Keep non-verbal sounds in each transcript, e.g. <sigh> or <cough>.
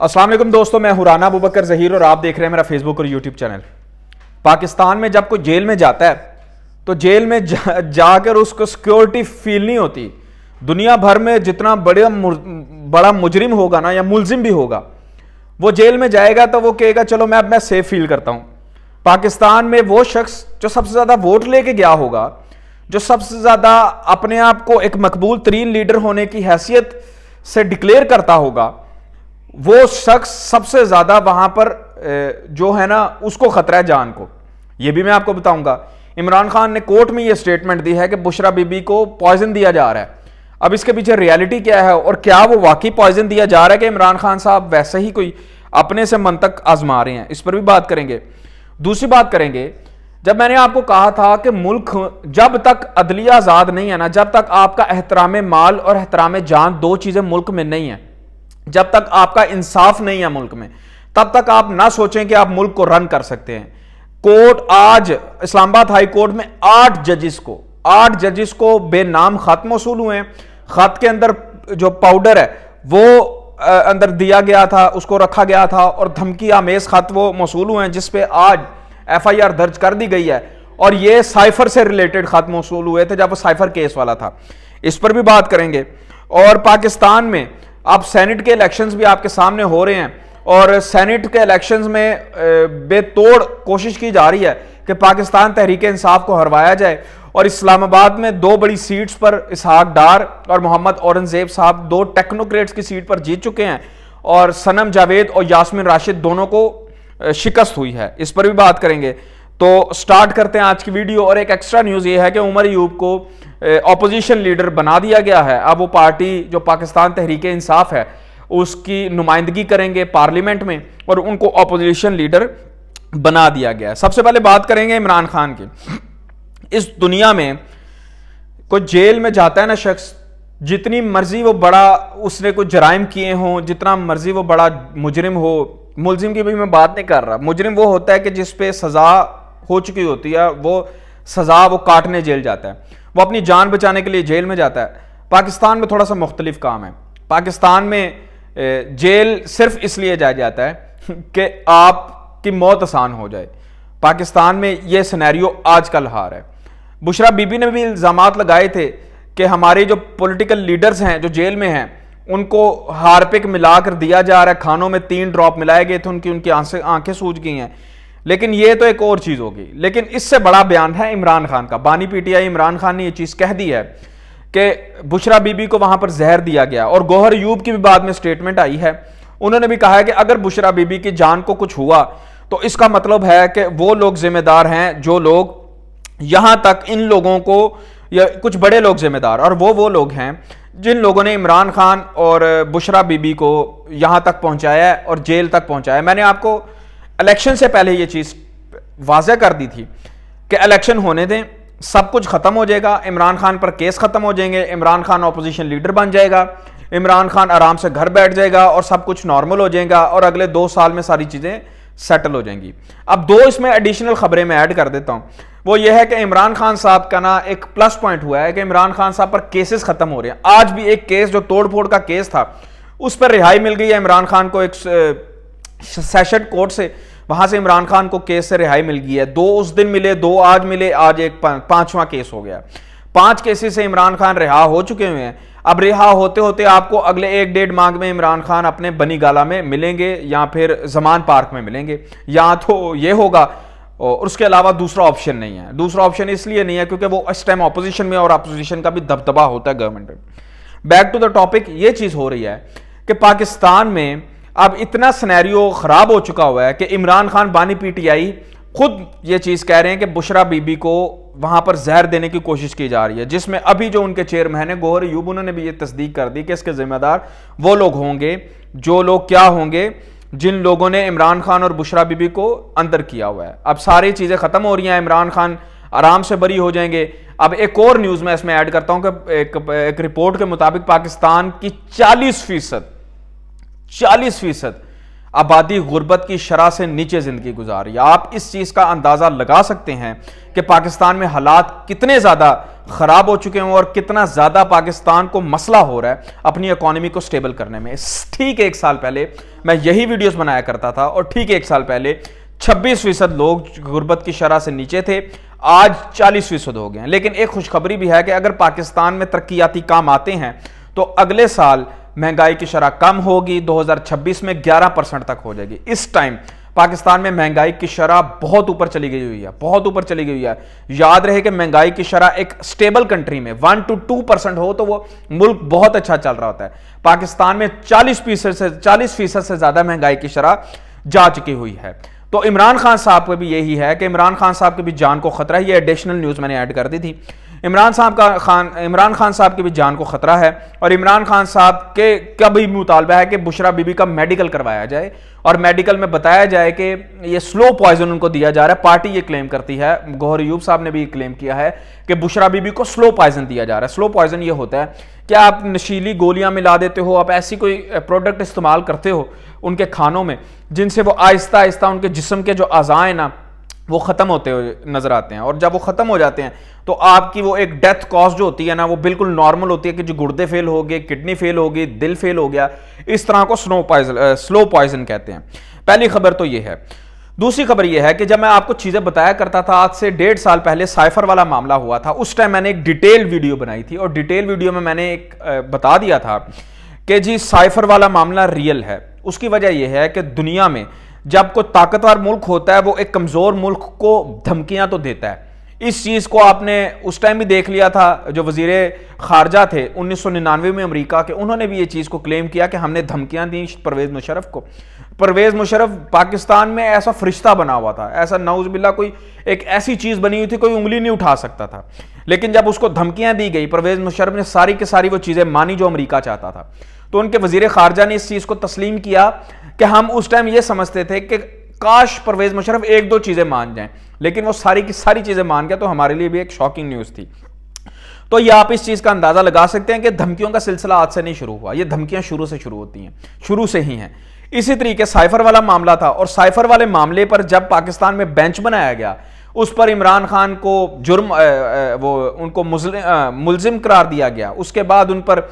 असलम दोस्तों मैं हुराना अबूबकर जहीर और आप देख रहे हैं मेरा फेसबुक और यूट्यूब चैनल पाकिस्तान में जब कोई जेल में जाता है तो जेल में जा, जाकर उसको सिक्योरिटी फील नहीं होती दुनिया भर में जितना बड़े बड़ा मुजरिम होगा ना या मुलजिम भी होगा वो जेल में जाएगा तो वो कहेगा चलो मैं अब मैं सेफ फील करता हूँ पाकिस्तान में वो शख्स जो सबसे ज़्यादा वोट लेके गया होगा जो सबसे ज़्यादा अपने आप को एक मकबूल तरीन लीडर होने की हैसियत से डिक्लेयर करता होगा वो शख्स सबसे ज्यादा वहां पर जो है ना उसको खतरा है जान को ये भी मैं आपको बताऊंगा इमरान खान ने कोर्ट में यह स्टेटमेंट दी है कि बुशरा बीबी को पॉइजन दिया जा रहा है अब इसके पीछे रियलिटी क्या है और क्या वो वाकई पॉइजन दिया जा रहा है कि इमरान खान साहब वैसे ही कोई अपने से मन तक आजमा रहे हैं इस पर भी बात करेंगे दूसरी बात करेंगे जब मैंने आपको कहा था कि मुल्क जब तक अदलिया आज़ाद नहीं है ना जब तक आपका एहतराम माल और एहतराम जान दो चीज़ें मुल्क में नहीं है जब तक आपका इंसाफ नहीं है मुल्क में तब तक आप ना सोचें कि आप मुल्क को रन कर सकते हैं कोर्ट आज इस्लामाबाद हाई कोर्ट में आठ जजिस को आठ जजिस को बेनाम खत मौसू हुए हैं खत के अंदर जो पाउडर है वो अंदर दिया गया था उसको रखा गया था और धमकी आमेज खत वो मौसू हुए हैं जिसपे आज एफ आई आर दर्ज कर दी गई है और ये साइफर से रिलेटेड खत मौसू हुए थे जब वो साइफर केस वाला था इस पर भी बात करेंगे और पाकिस्तान में अब सेनेट के इलेक्शंस भी आपके सामने हो रहे हैं और सेनेट के इलेक्शंस में बेतोड़ कोशिश की जा रही है कि पाकिस्तान तहरीक इंसाफ को हरवाया जाए और इस्लामाबाद में दो बड़ी सीट्स पर इसहाक डार और मोहम्मद औरंगजेब साहब दो टेक्नोक्रेट्स की सीट पर जीत चुके हैं और सनम जावेद और यासमिन राशिद दोनों को शिकस्त हुई है इस पर भी बात करेंगे तो स्टार्ट करते हैं आज की वीडियो और एक एक्स्ट्रा न्यूज़ ये है कि उमर यूब को ऑपोजिशन लीडर बना दिया गया है अब वो पार्टी जो पाकिस्तान तहरीक इंसाफ है उसकी नुमाइंदगी करेंगे पार्लियामेंट में और उनको ऑपोजिशन लीडर बना दिया गया सबसे पहले बात करेंगे इमरान खान की इस दुनिया में कोई जेल में जाता है ना शख्स जितनी मर्जी वो बड़ा उसने कोई जराइम किए हों जितना मर्जी वो बड़ा मुजरिम हो मुलजिम की भी मैं बात नहीं कर रहा मुजरिम वो होता है कि जिस पे सज़ा हो चुकी होती है वो सज़ा वो काटने जेल जाता है वो अपनी जान बचाने के लिए जेल में जाता है पाकिस्तान में थोड़ा सा मुख्तलिफ काम है पाकिस्तान में जेल सिर्फ इसलिए जाया जाता है <laughs> कि आपकी मौत आसान हो जाए पाकिस्तान में यह सिनेरियो आज का लहार है बुशरा बीबी ने भी इल्ज़ाम लगाए थे कि हमारे जो पॉलिटिकल लीडर्स हैं जो जेल में हैं उनको हारपिक मिलाकर दिया जा रहा है खानों में तीन ड्रॉप मिलाए गए थे उनकी उनकी आंखें आंखें गई हैं लेकिन ये तो एक और चीज होगी लेकिन इससे बड़ा बयान है इमरान खान का बानी पीटीआई इमरान खान ने यह चीज कह दी है कि बुशरा बीबी को वहां पर जहर दिया गया और गोहर यूब की भी बाद में स्टेटमेंट आई है उन्होंने भी कहा है कि अगर बुशरा बीबी की जान को कुछ हुआ तो इसका मतलब है कि वो लोग जिम्मेदार हैं जो लोग यहां तक इन लोगों को या कुछ बड़े लोग जिम्मेदार और वो वो लोग हैं जिन लोगों ने इमरान खान और बुशरा बीबी को यहां तक पहुँचाया और जेल तक पहुँचाया मैंने आपको इलेक्शन से पहले ये चीज़ वाजह कर दी थी कि इलेक्शन होने दें सब कुछ ख़त्म हो जाएगा इमरान खान पर केस ख़त्म हो जाएंगे इमरान खान ऑपोजिशन लीडर बन जाएगा इमरान खान आराम से घर बैठ जाएगा और सब कुछ नॉर्मल हो जाएगा और अगले दो साल में सारी चीज़ें सेटल हो जाएंगी अब दो इसमें एडिशनल खबरें मैं ऐड कर देता हूं वो ये है कि इमरान खान साहब का ना एक प्लस पॉइंट हुआ है कि इमरान खान साहब पर केसेस खत्म हो रहे हैं आज भी एक केस जो तोड़फोड़ का केस था उस पर रिहाई मिल गई है इमरान खान को एक सेशन कोर्ट से वहां से इमरान खान को केस से रिहाई मिल गई है दो उस दिन मिले दो आज मिले आज एक पांचवा केस हो गया पांच केसेस से इमरान खान रिहा हो चुके हुए हैं अब रिहा होते होते आपको अगले एक डेढ़ माह में इमरान खान अपने बनी गाला में मिलेंगे या फिर जमान पार्क में मिलेंगे या तो ये होगा और उसके अलावा दूसरा ऑप्शन नहीं है दूसरा ऑप्शन इसलिए नहीं है क्योंकि वो इस टाइम अपोजिशन में और अपोजिशन का भी दबदबा होता है गवर्नमेंट में बैक टू द टॉपिक ये चीज़ हो रही है कि पाकिस्तान में अब इतना सिनेरियो ख़राब हो चुका हुआ है कि इमरान खान बानी पीटीआई खुद ये चीज़ कह रहे हैं कि बुशरा बीबी को वहाँ पर जहर देने की कोशिश की जा रही है जिसमें अभी जो उनके चेयरमैन है गोहर यूब उन्होंने भी ये तस्दीक कर दी कि इसके ज़िम्मेदार वो लोग होंगे जो लोग क्या होंगे जिन लोगों ने इमरान खान और बुशरा बीबी को अंदर किया हुआ है अब सारी चीज़ें ख़त्म हो रही हैं इमरान खान आराम से बरी हो जाएंगे अब एक और न्यूज़ में इसमें ऐड करता हूं कि एक, एक रिपोर्ट के मुताबिक पाकिस्तान की 40 फीसद चालीस फीसद आबादी गुर्बत की शरह से नीचे ज़िंदगी गुजार रही है आप इस चीज़ का अंदाज़ा लगा सकते हैं कि पाकिस्तान में हालात कितने ज़्यादा ख़राब हो चुके हैं और कितना ज़्यादा पाकिस्तान को मसला हो रहा है अपनी इकोनॉमी को स्टेबल करने में ठीक एक साल पहले मैं यही वीडियोस बनाया करता था और ठीक एक साल पहले छब्बीस फीसद लोग गुर्बत की शरह से नीचे थे आज चालीस फीसद हो गए हैं लेकिन एक खुशखबरी भी है कि अगर पाकिस्तान में तरक्याती काम आते हैं तो अगले साल महंगाई की शरह कम होगी 2026 में 11 परसेंट तक हो जाएगी इस टाइम पाकिस्तान में महंगाई की शरह बहुत ऊपर चली गई हुई है बहुत ऊपर चली गई हुई है याद रहे कि महंगाई की शरह एक स्टेबल कंट्री में वन टू टू परसेंट हो तो वो मुल्क बहुत अच्छा चल रहा होता है पाकिस्तान में चालीस फीसद से चालीस फीसद से ज्यादा महंगाई की शरह जा चुकी हुई है तो इमरान खान साहब का भी यही है कि इमरान खान साहब की भी जान को खतरा है ये एडिशनल न्यूज मैंने ऐड कर दी थी इमरान साहब का खान इमरान खान साहब की भी जान को खतरा है और इमरान खान साहब के का भी मुतालबा है कि बुशरा बीबी का मेडिकल करवाया जाए और मेडिकल में बताया जाए कि ये स्लो पॉइजन उनको दिया जा रहा है पार्टी ये क्लेम करती है गौहर यूब साहब ने भी क्लेम किया है कि बुशरा बीबी को स्लो पॉइजन दिया जा रहा है स्लो पॉइजन ये होता है कि आप नशीली गोलियां मिला देते हो आप ऐसी कोई प्रोडक्ट इस्तेमाल करते हो उनके खानों में जिनसे वो आहिस्ता आहिस्ता उनके जिसम के जो अजाएँ ना वो ख़त्म होते हुए नज़र आते हैं और जब वो ख़त्म हो जाते हैं तो आपकी वो एक डेथ कॉज जो होती है ना वो बिल्कुल नॉर्मल होती है कि जो गुर्दे फेल हो गए किडनी फेल हो गई दिल फेल हो गया इस तरह को स्नो पॉइजन स्लो पॉइजन कहते हैं पहली खबर तो ये है दूसरी खबर यह है कि जब मैं आपको चीज़ें बताया करता था आज से डेढ़ साल पहले साइफर वाला मामला हुआ था उस टाइम मैंने एक डिटेल वीडियो बनाई थी और डिटेल वीडियो में मैंने एक बता दिया था कि जी साइफर वाला मामला रियल है उसकी वजह यह है कि दुनिया में जब कोई ताकतवर मुल्क होता है वो एक कमज़ोर मुल्क को धमकियां तो देता है इस चीज़ को आपने उस टाइम भी देख लिया था जो वजीर खारजा थे उन्नीस सौ निन्यानवे में अमेरिका के उन्होंने भी ये चीज़ को क्लेम किया कि हमने धमकियां दी परवेज़ मुशरफ को परवेज़ मुशरफ पाकिस्तान में ऐसा फरिश्ता बना हुआ था ऐसा बिल्ला कोई एक ऐसी चीज़ बनी हुई थी कोई उंगली नहीं उठा सकता था लेकिन जब उसको धमकियां दी गई परवेज़ मुशरफ ने सारी की सारी वो चीज़ें मानी जो अमरीका चाहता था तो उनके वजीर खारजा ने इस चीज़ को तस्लीम किया कि हम उस टाइम ये समझते थे कि काश परवेज मुशरफ एक दो चीज़ें मान जाएं लेकिन वो सारी की सारी चीज़ें मान गया तो हमारे लिए भी एक शॉकिंग न्यूज़ थी तो ये आप इस चीज़ का अंदाज़ा लगा सकते हैं कि धमकियों का सिलसिला आज से नहीं शुरू हुआ ये धमकियां शुरू से शुरू होती हैं शुरू से ही हैं इसी तरीके साइफर वाला मामला था और साइफर वाले मामले पर जब पाकिस्तान में बेंच बनाया गया उस पर इमरान खान को जुर्म वो उनको मुजलिम मुलजिम करार दिया गया उसके बाद उन पर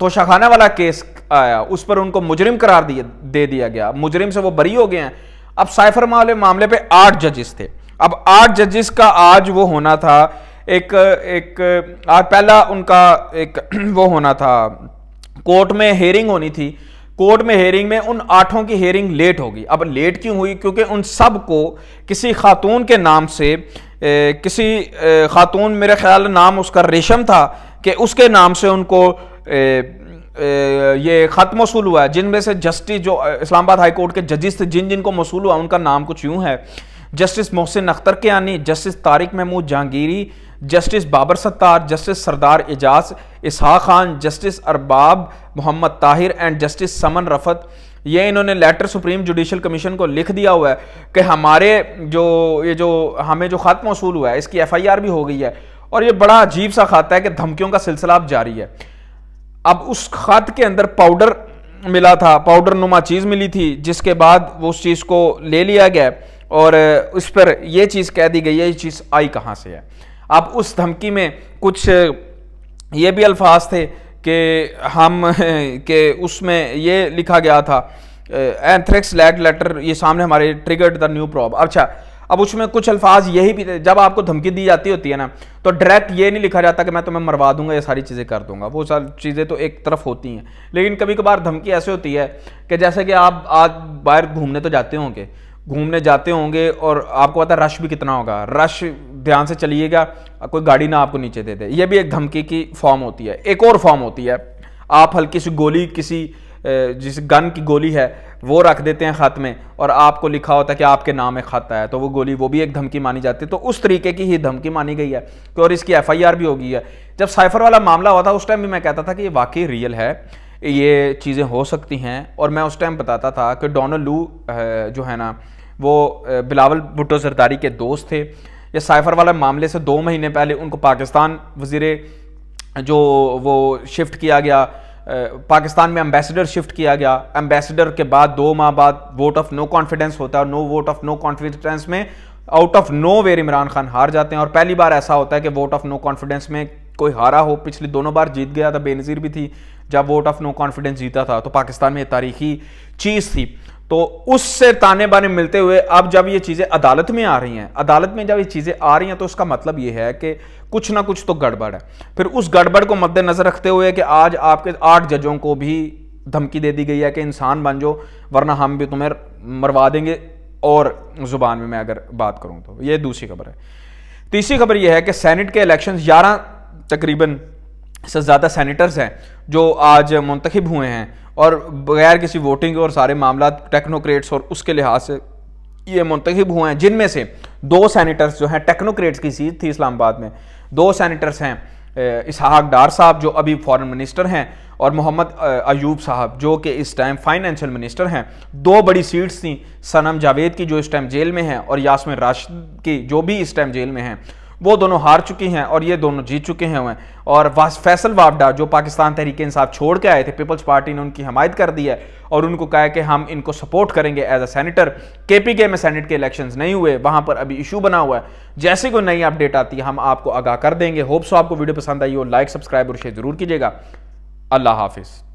तोशाखाना वाला केस आया उस पर उनको मुजरिम करार दिया दे दिया गया मुजरिम से वो बरी हो गए हैं अब साइफर मामले मामले पे आठ जजिस थे अब आठ जजिस का आज वो होना था एक एक आज पहला उनका एक <clears throat> वो होना था कोर्ट में हेयरिंग होनी थी कोर्ट में हेयरिंग में उन आठों की हेयरिंग लेट होगी अब लेट क्यों हुई क्योंकि उन सब को किसी खातून के नाम से ए, किसी खातून मेरे ख्याल नाम उसका रेशम था कि उसके नाम से उनको ये ख़त मौसू हुआ है जिनमें से जस्टिस जो इस्लामाबाद हाई कोर्ट के जजिस थे जिन जिनको मौसू हुआ उनका नाम कुछ यूँ है जस्टिस मोहसिन अख्तर के यानी justice Tariq Mahmood Jahangiri justice Babar Sattar justice Sardar Ejaz Ishaq Khan justice Arbab Mohammad Tahir and justice Saman Rafat ये इन्होंने लेटर सुप्रीम जुडिशल कमीशन को लिख दिया हुआ है कि हमारे जो ये जो हमें जो ख़त मौसूल हुआ है इसकी एफ़ आई आर भी हो गई है और ये बड़ा अजीब सा खाता है कि धमकियों का सिलसिला अब जारी है अब उस खाद के अंदर पाउडर मिला था पाउडर नुमा चीज़ मिली थी जिसके बाद वो उस चीज़ को ले लिया गया और उस पर यह चीज़ कह दी गई है ये चीज़ आई कहाँ से है अब उस धमकी में कुछ ये भी अल्फाज थे कि हम <laughs> के उसमें ये लिखा गया था एंथ्रेक्स लैग लेटर ये सामने हमारे ट्रिगर्ड द न्यू प्रॉब अच्छा अब उसमें कुछ अल्फाज यही भी जब आपको धमकी दी जाती होती है ना तो डायरेक्ट ये नहीं लिखा जाता कि मैं तुम्हें मरवा दूंगा ये सारी चीज़ें कर दूंगा वो सारी चीज़ें तो एक तरफ होती हैं लेकिन कभी कभार धमकी ऐसे होती है कि जैसे कि आप आज बाहर घूमने तो जाते होंगे घूमने जाते होंगे और आपको पता रश भी कितना होगा रश ध्यान से चलिएगा कोई गाड़ी ना आपको नीचे दे दे ये भी एक धमकी की फॉर्म होती है एक और फॉर्म होती है आप हल्की सी गोली किसी जिस गन की गोली है वो रख देते हैं ख़त में और आपको लिखा होता है कि आपके नाम में ख़त आया तो वो गोली वो भी एक धमकी मानी जाती है तो उस तरीके की ही धमकी मानी गई है कि और इसकी एफ भी होगी है जब साइफर वाला मामला हुआ था उस टाइम भी मैं कहता था कि ये वाकई रियल है ये चीज़ें हो सकती हैं और मैं उस टाइम बताता था कि डोनल्ड लू जो है ना वो बिलावल भुट्टो सरदारी के दोस्त थे ये साइफर वाला मामले से दो महीने पहले उनको पाकिस्तान वजीर जो वो शिफ्ट किया गया पाकिस्तान में अम्बेसडर शिफ्ट किया गया एम्बेसडर के बाद दो माह बाद वोट ऑफ नो कॉन्फिडेंस होता है no vote of no confidence में out of no where Imran Khan हार जाते हैं और पहली बार ऐसा होता है कि वोट ऑफ नो कॉन्फिडेंस में कोई हारा हो पिछली दोनों बार जीत गया था बेनज़ीर भी थी जब वोट ऑफ नो कॉन्फिडेंस जीता था तो पाकिस्तान में तारीखी चीज़ थी तो उससे ताने बाने मिलते हुए अब जब ये चीज़ें अदालत में आ रही हैं अदालत में जब ये चीज़ें आ रही हैं तो उसका मतलब ये है कि कुछ ना कुछ तो गड़बड़ है फिर उस गड़बड़ को मद्देनज़र रखते हुए कि आज आपके आठ जजों को भी धमकी दे दी गई है कि इंसान बन जो वरना हम भी तुम्हें मरवा देंगे और ज़ुबान में मैं अगर बात करूँ तो यह दूसरी खबर है तीसरी खबर यह है कि सैनट के इलेक्शन ग्यारह तकरीबन से ज़्यादा सैनिटर्स हैं जो आज मुंतखब हुए हैं और बगैर किसी वोटिंग और सारे मामला टेक्नोक्रेट्स और उसके लिहाज से ये मुंतखब हुए हैं जिनमें से दो सैनिटर्स जो हैं टेक्नोक्रेट्स की सीट थी इस्लामाबाद में दो सैनिटर्स हैं इसहाक डार साहब जो अभी फॉरेन मिनिस्टर हैं और मोहम्मद अयूब साहब जो कि इस टाइम फाइनेंशियल मिनिस्टर हैं दो बड़ी सीट्स थी सनम जावेद की जो इस टाइम जेल में हैं और यासमिन राशिद की जो भी इस टाइम जेल में हैं वो दोनों हार चुकी हैं और ये दोनों जीत चुके हैं और फैसल वावडा जो पाकिस्तान तहरीक इंसाफ छोड़ के आए थे पीपल्स पार्टी ने उनकी हमायत कर दी है और उनको कहा कि हम इनको सपोर्ट करेंगे एज अ सैनिटर के पी के में सेनेट के इलेक्शन नहीं हुए वहाँ पर अभी इशू बना हुआ है जैसे कोई नई अपडेट आती है हम आपको आगाह कर देंगे होप्स आपको वीडियो पसंद आई हो लाइक सब्सक्राइब और शेयर जरूर कीजिएगा अल्लाह हाफिज़